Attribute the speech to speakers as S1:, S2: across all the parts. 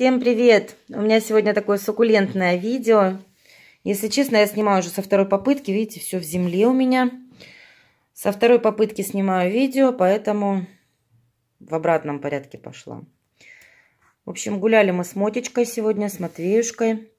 S1: Всем привет! У меня сегодня такое суккулентное видео. Если честно, я снимаю уже со второй попытки. Видите, все в земле у меня. Со второй попытки снимаю видео, поэтому в обратном порядке пошла. В общем, гуляли мы с Мотечкой сегодня, с Матвеюшкой.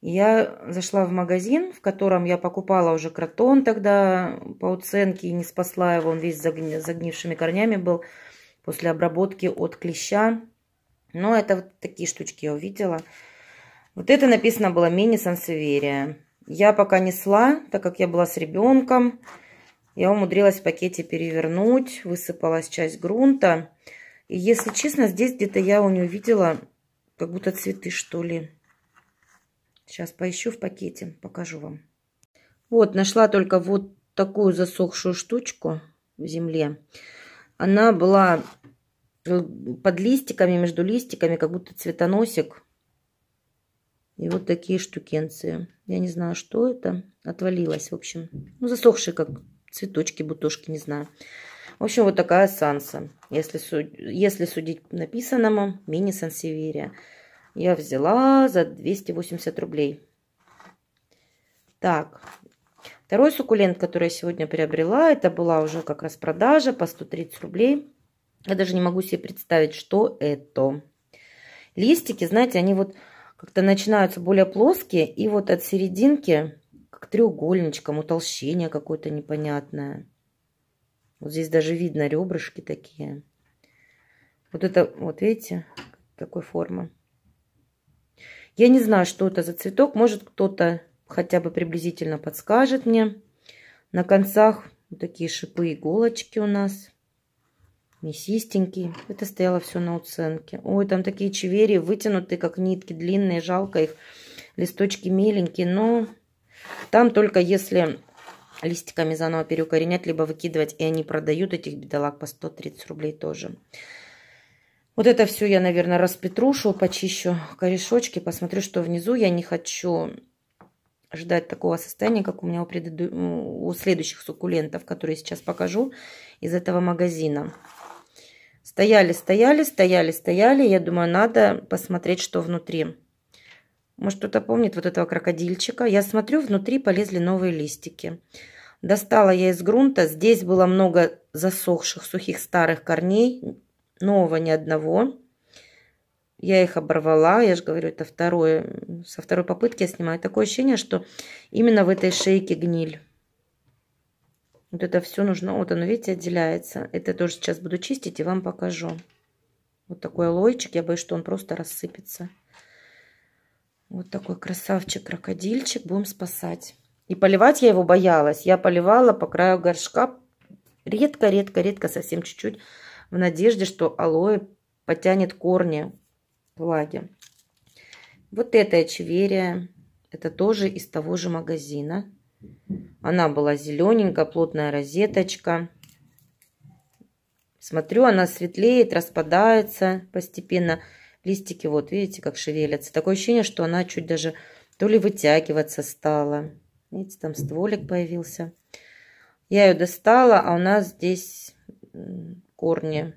S1: Я зашла в магазин, в котором я покупала уже кротон тогда по уценке и не спасла его. Он весь загни... загнившими корнями был после обработки от клеща. Но это вот такие штучки я увидела. Вот это написано было мини сансеверия. Я пока несла, так как я была с ребенком. Я умудрилась в пакете перевернуть. Высыпалась часть грунта. И если честно, здесь где-то я у нее видела как будто цветы, что ли. Сейчас поищу в пакете, покажу вам. Вот, нашла только вот такую засохшую штучку в земле. Она была под листиками, между листиками, как будто цветоносик. И вот такие штукенции. Я не знаю, что это. отвалилось в общем. Ну, засохшие, как цветочки, бутошки, не знаю. В общем, вот такая санса. Если, суд... если судить написанному, мини-сансевирия. Я взяла за 280 рублей. Так, второй суккулент, который я сегодня приобрела, это была уже как раз продажа по 130 рублей. Я даже не могу себе представить, что это. Листики, знаете, они вот как-то начинаются более плоские, и вот от серединки как треугольничком, утолщение какое-то непонятное. Вот здесь даже видно ребрышки такие. Вот это, вот видите, какой формы. Я не знаю, что это за цветок. Может, кто-то хотя бы приблизительно подскажет мне. На концах вот такие шипы иголочки у нас мясистенький. Это стояло все на уценке. Ой, там такие чевери вытянутые, как нитки, длинные, жалко их. Листочки меленькие, но там только если листиками заново переукоренять, либо выкидывать, и они продают этих бедолаг по 130 рублей тоже. Вот это все я, наверное, распетрушу, почищу корешочки, посмотрю, что внизу. Я не хочу ждать такого состояния, как у меня у, преду... у следующих суккулентов, которые сейчас покажу из этого магазина. Стояли, стояли, стояли, стояли. Я думаю, надо посмотреть, что внутри. Может, кто-то помнит вот этого крокодильчика. Я смотрю, внутри полезли новые листики. Достала я из грунта. Здесь было много засохших, сухих старых корней. Нового ни одного. Я их оборвала. Я же говорю, это второе. Со второй попытки я снимаю. Такое ощущение, что именно в этой шейке гниль. Вот это все нужно. Вот оно, видите, отделяется. Это тоже сейчас буду чистить и вам покажу. Вот такой алоечек. Я боюсь, что он просто рассыпется. Вот такой красавчик-крокодильчик. Будем спасать. И поливать я его боялась. Я поливала по краю горшка. Редко-редко-редко, совсем чуть-чуть. В надежде, что алоэ потянет корни влаги. Вот это очеверия. Это тоже из того же магазина. Она была зелененькая, плотная розеточка. Смотрю, она светлеет, распадается постепенно. Листики, вот видите, как шевелятся. Такое ощущение, что она чуть даже то ли вытягиваться стала. Видите, там стволик появился. Я ее достала, а у нас здесь корни,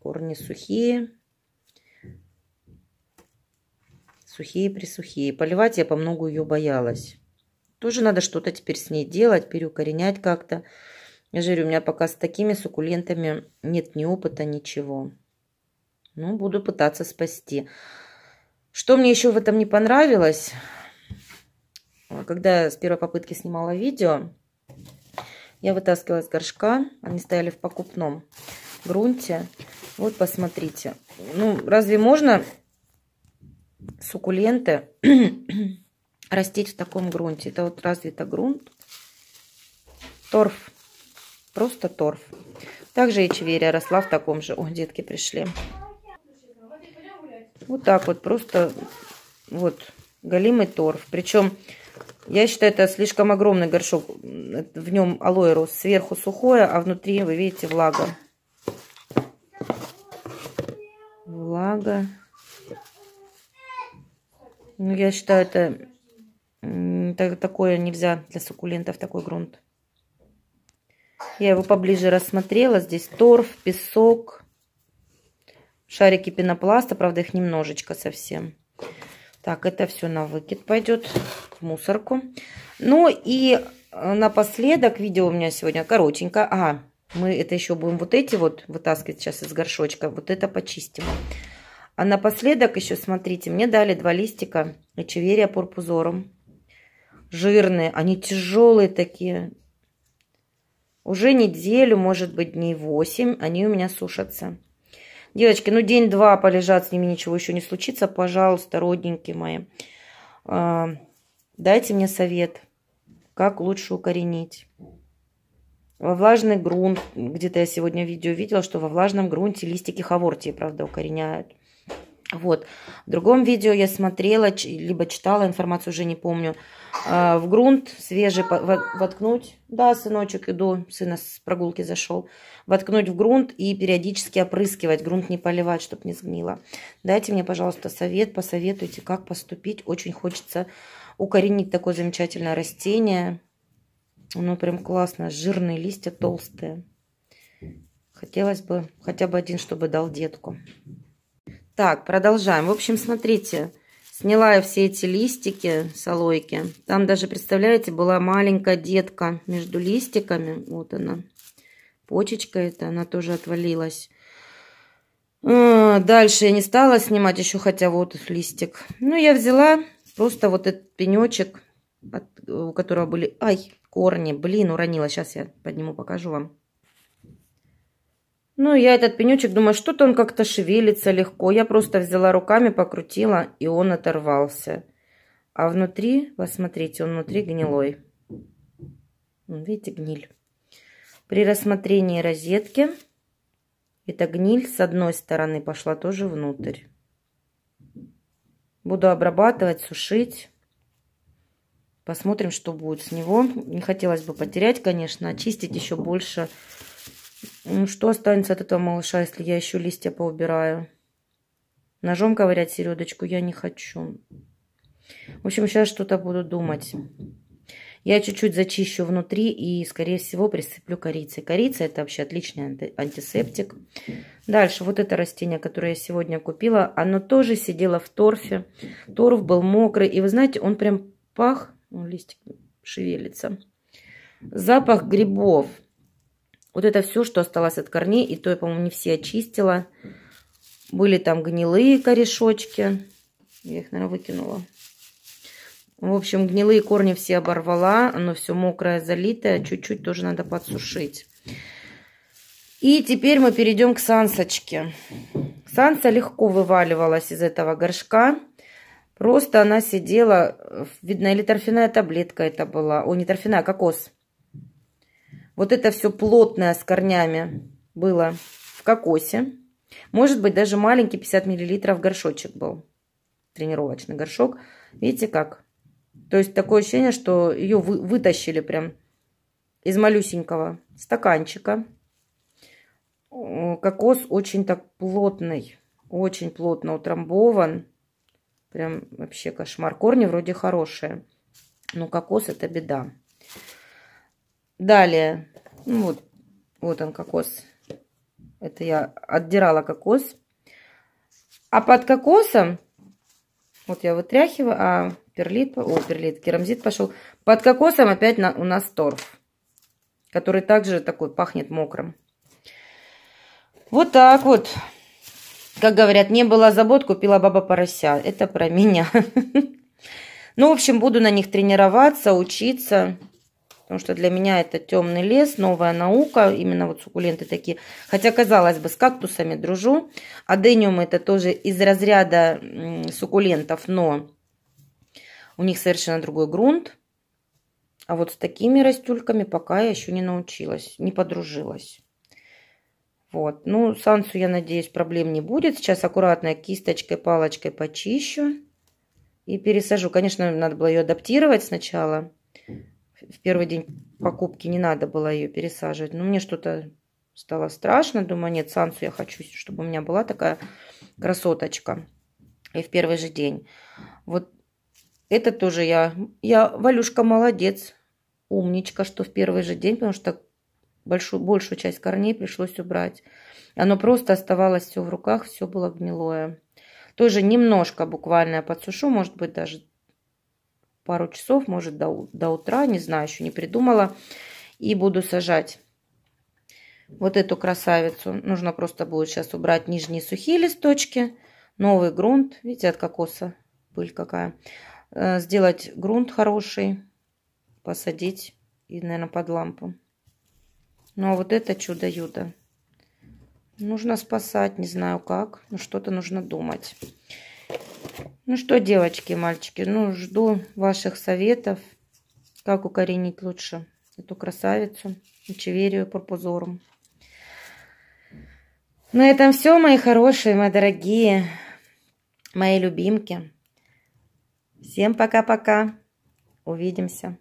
S1: корни сухие. Сухие-присухие. Поливать я по многу ее боялась. Тоже надо что-то теперь с ней делать, переукоренять как-то. Я же говорю, у меня пока с такими суккулентами нет ни опыта, ничего. Ну, буду пытаться спасти. Что мне еще в этом не понравилось? Когда я с первой попытки снимала видео, я вытаскивала из горшка. Они стояли в покупном грунте. Вот, посмотрите. Ну, разве можно суккуленты растить в таком грунте. Это вот развито грунт. Торф. Просто торф. Также ячеверия росла в таком же. О, детки пришли. Вот так вот, просто вот голимый торф. Причем, я считаю, это слишком огромный горшок. В нем алоэ рос сверху сухое, а внутри, вы видите, влага. Влага. Ну, я считаю, это это такое нельзя для суккулентов, такой грунт. Я его поближе рассмотрела. Здесь торф, песок, шарики пенопласта. Правда, их немножечко совсем. Так, это все на выкид пойдет в мусорку. Ну и э, напоследок, видео у меня сегодня коротенькое. А мы это еще будем вот эти вот вытаскивать сейчас из горшочка. Вот это почистим. А напоследок еще, смотрите, мне дали два листика эчеверия пурпузорум жирные, они тяжелые такие. Уже неделю, может быть, дней 8 они у меня сушатся. Девочки, ну день-два полежат, с ними ничего еще не случится. Пожалуйста, родненькие мои, а, дайте мне совет, как лучше укоренить. Во влажный грунт, где-то я сегодня видео видела, что во влажном грунте листики хавортии, правда, укореняют. Вот. В другом видео я смотрела, либо читала информацию, уже не помню. А, в грунт свежий воткнуть. Да, сыночек, иду, сына с прогулки зашел. Воткнуть в грунт и периодически опрыскивать. Грунт не поливать, чтобы не сгнило. Дайте мне, пожалуйста, совет, посоветуйте, как поступить. Очень хочется укоренить такое замечательное растение. Оно прям классно. Жирные листья, толстые. Хотелось бы хотя бы один, чтобы дал детку. Так, продолжаем. В общем, смотрите, сняла я все эти листики с алоэки. Там даже, представляете, была маленькая детка между листиками. Вот она, почечка эта, она тоже отвалилась. А, дальше я не стала снимать еще, хотя вот листик. Ну, я взяла просто вот этот пенечек, у которого были... Ай, корни, блин, уронила. Сейчас я подниму, покажу вам. Ну, я этот пенечек думаю, что-то он как-то шевелится легко. Я просто взяла руками, покрутила, и он оторвался. А внутри, посмотрите, он внутри гнилой. Видите, гниль. При рассмотрении розетки эта гниль с одной стороны пошла тоже внутрь. Буду обрабатывать, сушить. Посмотрим, что будет с него. Не хотелось бы потерять, конечно, очистить еще больше что останется от этого малыша, если я еще листья поубираю? Ножом ковырять середочку я не хочу. В общем, сейчас что-то буду думать. Я чуть-чуть зачищу внутри и, скорее всего, присыплю корицей. Корица – это вообще отличный антисептик. Дальше, вот это растение, которое я сегодня купила, оно тоже сидело в торфе. Торф был мокрый, и вы знаете, он прям пах, ну, листик шевелится. Запах грибов – вот это все, что осталось от корней. И то я, по-моему, не все очистила. Были там гнилые корешочки. Я их, наверное, выкинула. В общем, гнилые корни все оборвала. Оно все мокрое, залитое. Чуть-чуть тоже надо подсушить. И теперь мы перейдем к сансочке. Санса легко вываливалась из этого горшка. Просто она сидела, видно, или торфяная таблетка это была. О, не торфяная, а кокос. Вот это все плотное с корнями было в кокосе. Может быть, даже маленький 50 мл горшочек был. Тренировочный горшок. Видите как? То есть такое ощущение, что ее вы, вытащили прям из малюсенького стаканчика. Кокос очень так плотный. Очень плотно утрамбован. Прям вообще кошмар. Корни вроде хорошие. Но кокос это беда. Далее, ну вот, вот он кокос. Это я отдирала кокос. А под кокосом, вот я вытряхиваю, а перлит, о, перлит, керамзит пошел. Под кокосом опять на, у нас торф, который также такой пахнет мокрым. Вот так вот. Как говорят, не было забот, купила баба порося. Это про меня. Ну, в общем, буду на них тренироваться, учиться. Потому что для меня это темный лес, новая наука, именно вот суккуленты такие. Хотя, казалось бы, с кактусами дружу. Адениум это тоже из разряда суккулентов, но у них совершенно другой грунт. А вот с такими растюльками пока я еще не научилась, не подружилась. Вот. Ну, сансу, я надеюсь, проблем не будет. Сейчас аккуратно кисточкой, палочкой почищу и пересажу. Конечно, надо было ее адаптировать сначала в первый день покупки не надо было ее пересаживать. Но ну, мне что-то стало страшно. Думаю, нет, Сансу я хочу, чтобы у меня была такая красоточка. И в первый же день. Вот это тоже я... Я, Валюшка, молодец, умничка, что в первый же день, потому что большую, большую часть корней пришлось убрать. Оно просто оставалось все в руках, все было гнилое. Тоже немножко буквально я подсушу, может быть, даже пару часов, может, до, до утра, не знаю, еще не придумала. И буду сажать вот эту красавицу. Нужно просто будет сейчас убрать нижние сухие листочки, новый грунт. Видите, от кокоса пыль какая. Э, сделать грунт хороший, посадить и, наверное, под лампу. Ну, а вот это чудо-юдо. Нужно спасать, не знаю как, но что-то нужно думать. Ну что, девочки, мальчики, ну жду ваших советов, как укоренить лучше эту красавицу, Чеверию Пурпузорум. На этом все, мои хорошие, мои дорогие, мои любимки. Всем пока-пока. Увидимся.